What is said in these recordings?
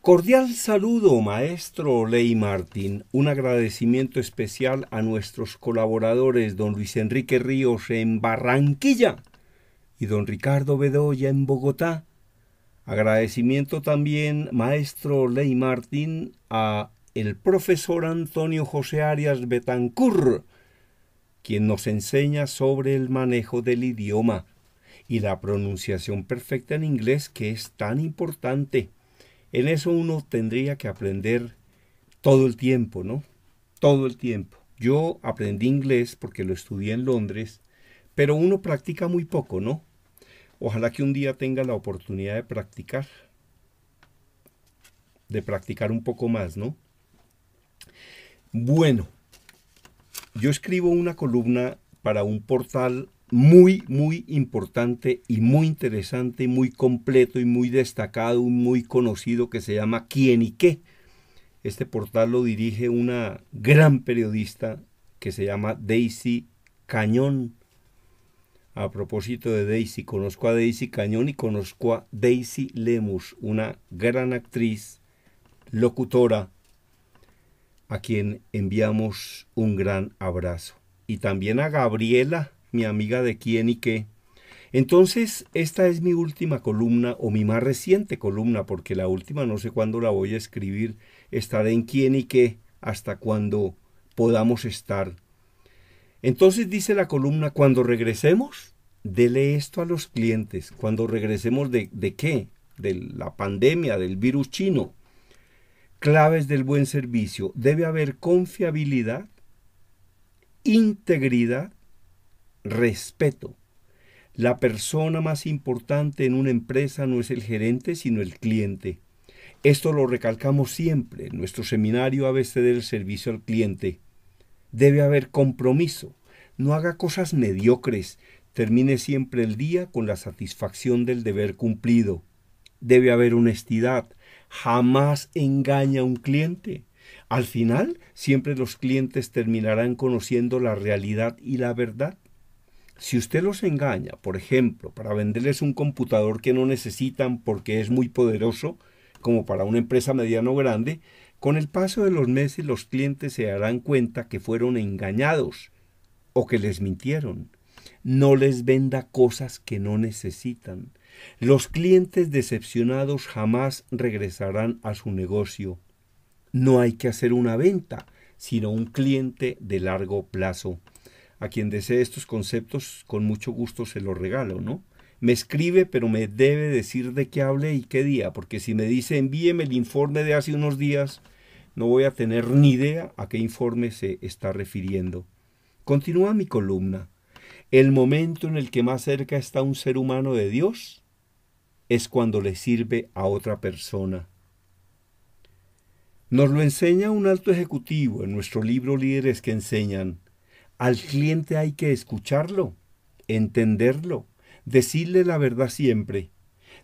Cordial saludo, maestro Ley Martín. Un agradecimiento especial a nuestros colaboradores, don Luis Enrique Ríos en Barranquilla y don Ricardo Bedoya en Bogotá. Agradecimiento también, maestro Ley Martín, a el profesor Antonio José Arias Betancur, quien nos enseña sobre el manejo del idioma y la pronunciación perfecta en inglés que es tan importante. En eso uno tendría que aprender todo el tiempo, ¿no? Todo el tiempo. Yo aprendí inglés porque lo estudié en Londres, pero uno practica muy poco, ¿no? Ojalá que un día tenga la oportunidad de practicar, de practicar un poco más, ¿no? Bueno, yo escribo una columna para un portal muy, muy importante y muy interesante y muy completo y muy destacado muy conocido que se llama ¿Quién y qué? Este portal lo dirige una gran periodista que se llama Daisy Cañón. A propósito de Daisy, conozco a Daisy Cañón y conozco a Daisy Lemus, una gran actriz, locutora, a quien enviamos un gran abrazo. Y también a Gabriela mi amiga de quién y qué. Entonces, esta es mi última columna o mi más reciente columna, porque la última no sé cuándo la voy a escribir. Estaré en quién y qué hasta cuando podamos estar. Entonces dice la columna, cuando regresemos, dele esto a los clientes. Cuando regresemos de, de qué? De la pandemia, del virus chino. Claves del buen servicio. Debe haber confiabilidad, integridad, respeto. La persona más importante en una empresa no es el gerente, sino el cliente. Esto lo recalcamos siempre en nuestro seminario a veces del servicio al cliente. Debe haber compromiso. No haga cosas mediocres. Termine siempre el día con la satisfacción del deber cumplido. Debe haber honestidad. Jamás engaña a un cliente. Al final, siempre los clientes terminarán conociendo la realidad y la verdad. Si usted los engaña, por ejemplo, para venderles un computador que no necesitan porque es muy poderoso, como para una empresa mediano grande, con el paso de los meses los clientes se darán cuenta que fueron engañados o que les mintieron. No les venda cosas que no necesitan. Los clientes decepcionados jamás regresarán a su negocio. No hay que hacer una venta, sino un cliente de largo plazo. A quien desee estos conceptos, con mucho gusto se los regalo, ¿no? Me escribe, pero me debe decir de qué hable y qué día, porque si me dice envíeme el informe de hace unos días, no voy a tener ni idea a qué informe se está refiriendo. Continúa mi columna. El momento en el que más cerca está un ser humano de Dios es cuando le sirve a otra persona. Nos lo enseña un alto ejecutivo en nuestro libro Líderes que Enseñan. Al cliente hay que escucharlo, entenderlo, decirle la verdad siempre.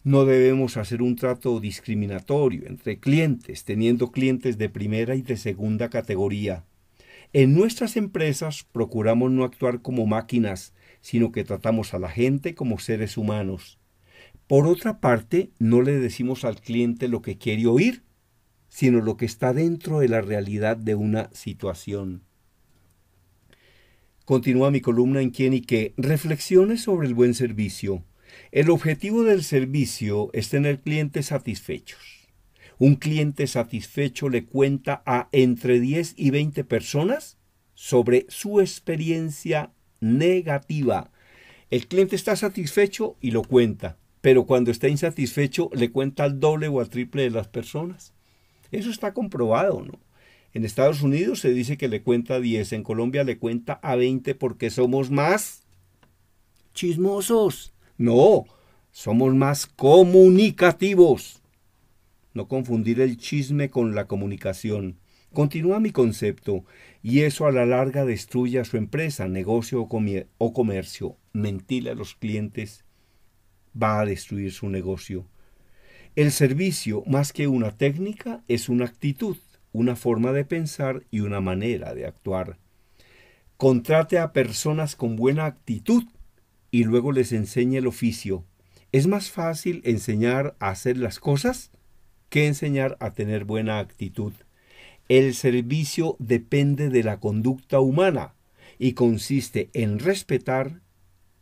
No debemos hacer un trato discriminatorio entre clientes, teniendo clientes de primera y de segunda categoría. En nuestras empresas procuramos no actuar como máquinas, sino que tratamos a la gente como seres humanos. Por otra parte, no le decimos al cliente lo que quiere oír, sino lo que está dentro de la realidad de una situación. Continúa mi columna en quién y qué. reflexiones sobre el buen servicio. El objetivo del servicio es tener clientes satisfechos. Un cliente satisfecho le cuenta a entre 10 y 20 personas sobre su experiencia negativa. El cliente está satisfecho y lo cuenta, pero cuando está insatisfecho le cuenta al doble o al triple de las personas. Eso está comprobado, ¿no? En Estados Unidos se dice que le cuenta a 10, en Colombia le cuenta a 20 porque somos más chismosos. No, somos más comunicativos. No confundir el chisme con la comunicación. Continúa mi concepto, y eso a la larga destruye a su empresa, negocio o, comercio. Mentir a los clientes va a destruir su negocio. El servicio, más que una técnica, es una actitud una forma de pensar y una manera de actuar. Contrate a personas con buena actitud y luego les enseñe el oficio. Es más fácil enseñar a hacer las cosas que enseñar a tener buena actitud. El servicio depende de la conducta humana y consiste en respetar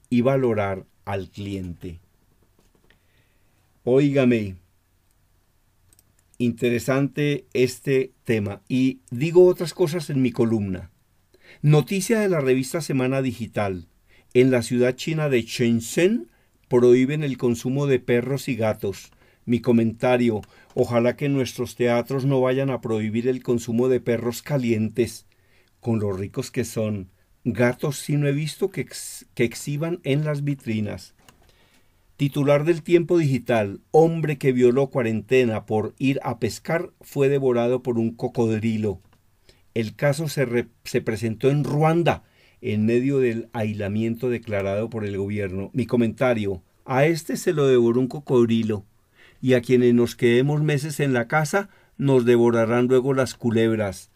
y valorar al cliente. Óigame, interesante este tema y digo otras cosas en mi columna. Noticia de la revista Semana Digital. En la ciudad china de Shenzhen prohíben el consumo de perros y gatos. Mi comentario, ojalá que nuestros teatros no vayan a prohibir el consumo de perros calientes, con los ricos que son. Gatos sí no he visto que, que exhiban en las vitrinas. Titular del tiempo digital, hombre que violó cuarentena por ir a pescar, fue devorado por un cocodrilo. El caso se, presentó en Ruanda en medio del aislamiento declarado por el gobierno. Mi comentario, a este se lo devoró un cocodrilo y a quienes nos quedemos meses en la casa nos devorarán luego las culebras.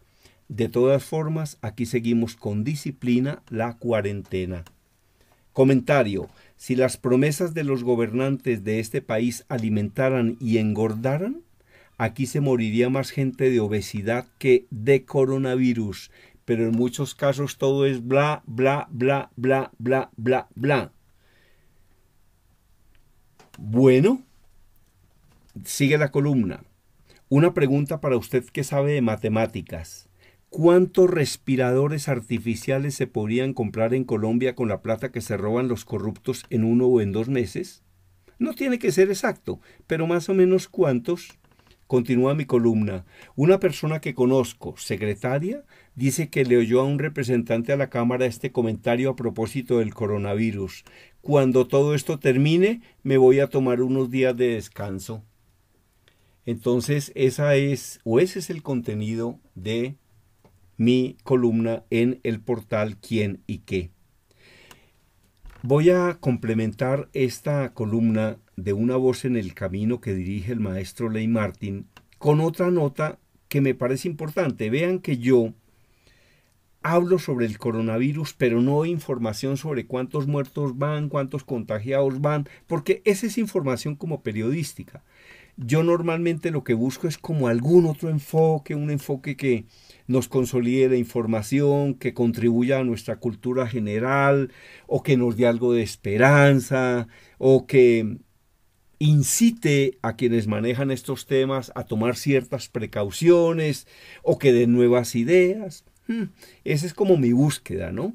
De todas formas, aquí seguimos con disciplina la cuarentena. Comentario si las promesas de los gobernantes de este país alimentaran y engordaran, aquí se moriría más gente de obesidad que de coronavirus. Pero en muchos casos todo es bla, bla, bla, bla, bla, bla, bla. Bueno, sigue la columna. Una pregunta para usted que sabe de matemáticas. ¿Cuántos respiradores artificiales se podrían comprar en Colombia con la plata que se roban los corruptos en uno o en dos meses? No tiene que ser exacto, pero más o menos cuántos. Continúa mi columna. Una persona que conozco, secretaria, dice que le oyó a un representante a la Cámara este comentario a propósito del coronavirus. Cuando todo esto termine, me voy a tomar unos días de descanso. Entonces, esa es o ese es el contenido de mi columna en el portal Quién y qué. Voy a complementar esta columna de una voz en el camino que dirige el maestro Ley Martin con otra nota que me parece importante. Vean que yo hablo sobre el coronavirus, pero no información sobre cuántos muertos van, cuántos contagiados van, porque esa es información como periodística. Yo normalmente lo que busco es como algún otro enfoque, un enfoque que, nos consolide la información, que contribuya a nuestra cultura general, o que nos dé algo de esperanza, o que incite a quienes manejan estos temas a tomar ciertas precauciones o que den nuevas ideas. Hmm, esa es como mi búsqueda, ¿no?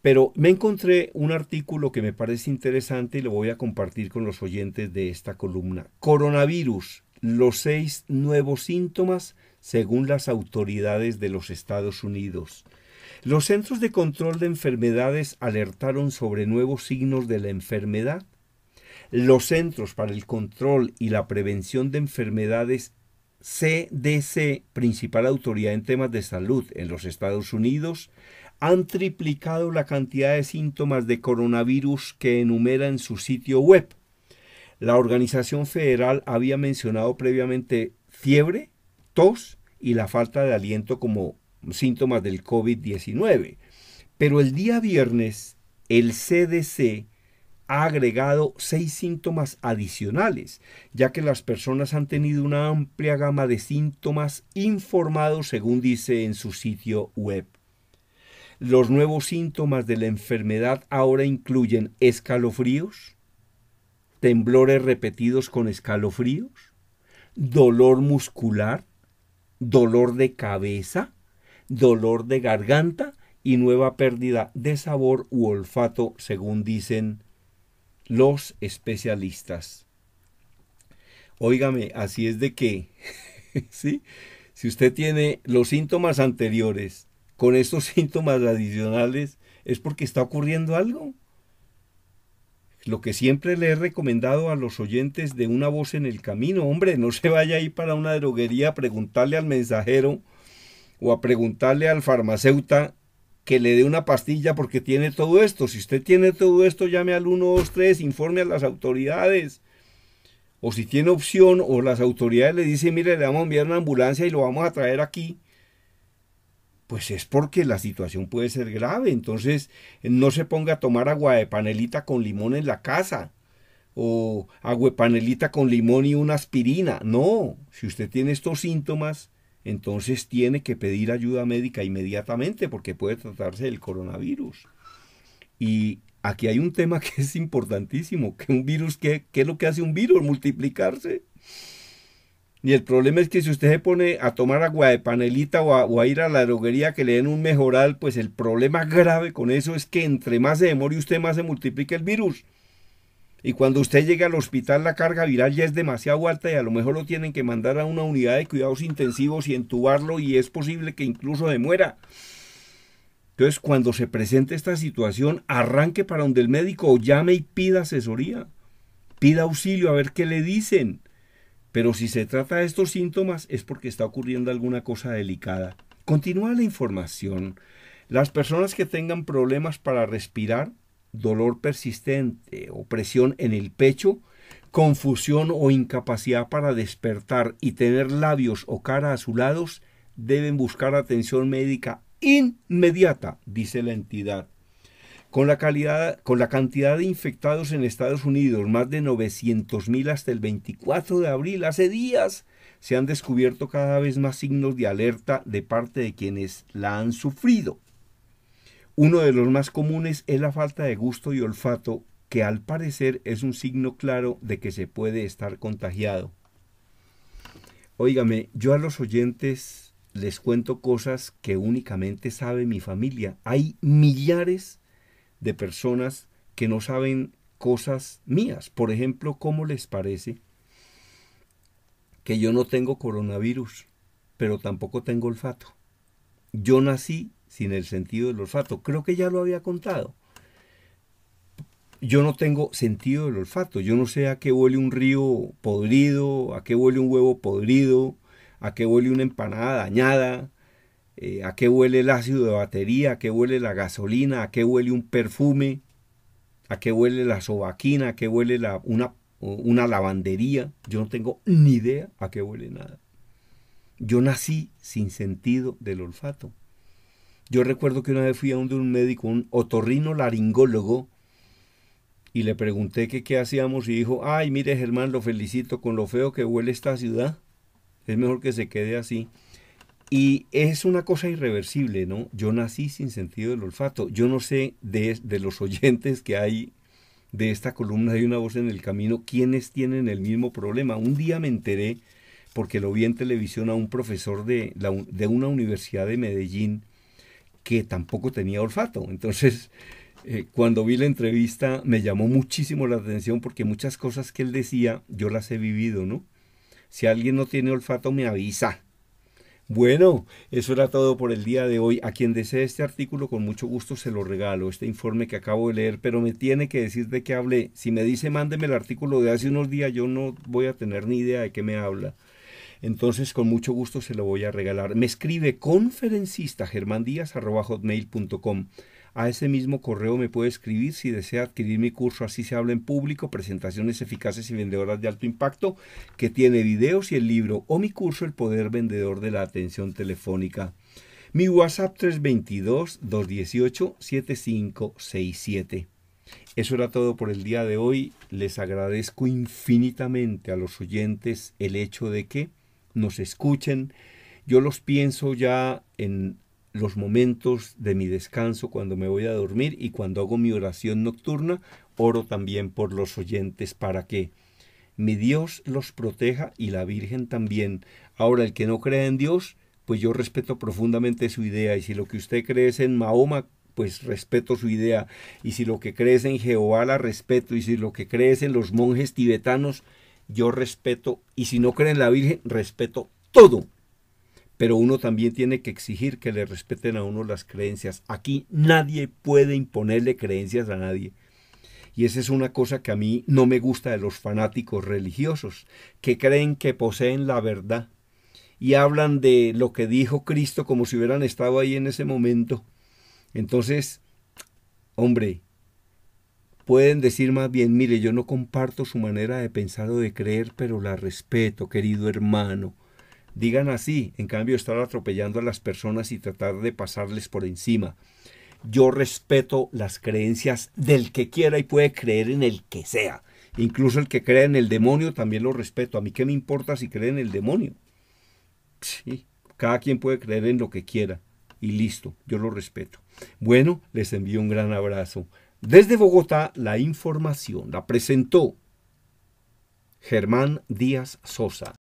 Pero me encontré un artículo que me parece interesante y lo voy a compartir con los oyentes de esta columna. Coronavirus, los seis nuevos síntomas según las autoridades de los Estados Unidos. Los Centros de Control de Enfermedades alertaron sobre nuevos signos de la enfermedad. Los Centros para el Control y la Prevención de Enfermedades CDC, principal autoridad en temas de salud en los Estados Unidos, han triplicado la cantidad de síntomas de coronavirus que enumera en su sitio web. La organización federal había mencionado previamente fiebre, tos y la falta de aliento como síntomas del COVID-19. Pero el día viernes, el CDC ha agregado seis síntomas adicionales, ya que las personas han tenido una amplia gama de síntomas informados, según dice en su sitio web. Los nuevos síntomas de la enfermedad ahora incluyen escalofríos, temblores repetidos con escalofríos, dolor muscular, dolor de cabeza, dolor de garganta y nueva pérdida de sabor u olfato, según dicen los especialistas. Óigame, así es de que, ¿sí? Si usted tiene los síntomas anteriores con estos síntomas adicionales, es porque está ocurriendo algo lo que siempre le he recomendado a los oyentes de una voz en el camino, hombre, no se vaya ahí para una droguería a preguntarle al mensajero o a preguntarle al farmacéutico que le dé una pastilla porque tiene todo esto. Si usted tiene todo esto, llame al 123, informe a las autoridades. O si tiene opción o las autoridades le dicen, mire, le vamos a enviar una ambulancia y lo vamos a traer aquí pues es porque la situación puede ser grave. Entonces, no se ponga a tomar agua de panelita con limón en la casa o agua de panelita con limón y una aspirina. No, si usted tiene estos síntomas, entonces tiene que pedir ayuda médica inmediatamente porque puede tratarse del coronavirus. Y aquí hay un tema que es importantísimo, que un virus, ¿qué, qué es lo que hace un virus? Multiplicarse. Y el problema es que si usted se pone a tomar agua de panelita o a, ir a la droguería que le den un mejoral, pues el problema grave con eso es que entre más se demore usted, más se multiplica el virus. Y cuando usted llega al hospital, la carga viral ya es demasiado alta y a lo mejor lo tienen que mandar a una unidad de cuidados intensivos y entubarlo y es posible que incluso demuera. muera. Entonces, cuando se presente esta situación, arranque para donde el médico o llame y pida asesoría. Pida auxilio a ver qué le dicen pero si se trata de estos síntomas es porque está ocurriendo alguna cosa delicada. Continúa la información. Las personas que tengan problemas para respirar, dolor persistente o presión en el pecho, confusión o incapacidad para despertar y tener labios o cara azulados, deben buscar atención médica inmediata, dice la entidad. Con la, calidad, con la cantidad de infectados en Estados Unidos, más de 900.000 hasta el 24 de abril, hace días, se han descubierto cada vez más signos de alerta de parte de quienes la han sufrido. Uno de los más comunes es la falta de gusto y olfato, que al parecer es un signo claro de que se puede estar contagiado. Óigame, yo a los oyentes les cuento cosas que únicamente sabe mi familia. Hay millares de personas que no saben cosas mías. Por ejemplo, ¿cómo les parece que yo no tengo coronavirus, pero tampoco tengo olfato? Yo nací sin el sentido del olfato. Creo que ya lo había contado. Yo no tengo sentido del olfato. Yo no sé a qué huele un río podrido, a qué huele un huevo podrido, a qué huele una empanada dañada, eh, a qué huele el ácido de batería, a qué huele la gasolina, a qué huele un perfume, a qué huele la sobaquina, a qué huele la, una, una lavandería. Yo no tengo ni idea a qué huele nada. Yo nací sin sentido del olfato. Yo recuerdo que una vez fui a un, un médico, un otorrino laringólogo, y le pregunté qué hacíamos y dijo, ay, mire Germán, lo felicito con lo feo que huele esta ciudad. Es mejor que se quede así. Y es una cosa irreversible, ¿no? Yo nací sin sentido del olfato. Yo no sé de, los oyentes que hay de esta columna de Una Voz en el Camino, quiénes tienen el mismo problema. Un día me enteré, porque lo vi en televisión, a un profesor de, de una universidad de Medellín que tampoco tenía olfato. Entonces, eh, cuando vi la entrevista, me llamó muchísimo la atención porque muchas cosas que él decía, yo las he vivido, ¿no? Si alguien no tiene olfato, me avisa bueno, eso era todo por el día de hoy. A quien desee este artículo, con mucho gusto se lo regalo, este informe que acabo de leer, pero me tiene que decir de qué hablé. Si me dice mándeme el artículo de hace unos días, yo no voy a tener ni idea de qué me habla. Entonces, con mucho gusto se lo voy a regalar. Me escribe conferencista germandías.com. A ese mismo correo me puede escribir si desea adquirir mi curso Así se habla en público, presentaciones eficaces y vendedoras de alto impacto, que tiene videos y el libro, o mi curso El poder vendedor de la atención telefónica. Mi WhatsApp 322-218-7567. Eso era todo por el día de hoy. Les agradezco infinitamente a los oyentes el hecho de que nos escuchen. Yo los pienso ya en los momentos de mi descanso cuando me voy a dormir y cuando hago mi oración nocturna, oro también por los oyentes para que mi Dios los proteja y la Virgen también. Ahora, el que no cree en Dios, pues yo respeto profundamente su idea y si lo que usted cree es en Mahoma, pues respeto su idea y si lo que es en Jehová la respeto y si lo que es en los monjes tibetanos, yo respeto y si no cree en la Virgen, respeto todo pero uno también tiene que exigir que le respeten a uno las creencias. Aquí nadie puede imponerle creencias a nadie. Y esa es una cosa que a mí no me gusta de los fanáticos religiosos, que creen que poseen la verdad y hablan de lo que dijo Cristo como si hubieran estado ahí en ese momento. Entonces, hombre, pueden decir más bien, mire, yo no comparto su manera de pensar o de creer, pero la respeto, querido hermano digan así, en cambio estar atropellando a las personas y tratar de pasarles por encima. Yo respeto las creencias del que quiera y puede creer en el que sea. Incluso el que cree en el demonio también lo respeto. A mí qué me importa si cree en el demonio. Sí, cada quien puede creer en lo que quiera. Y listo, yo lo respeto. Bueno, les envío un gran abrazo. Desde Bogotá, la información la presentó Germán Díaz Sosa.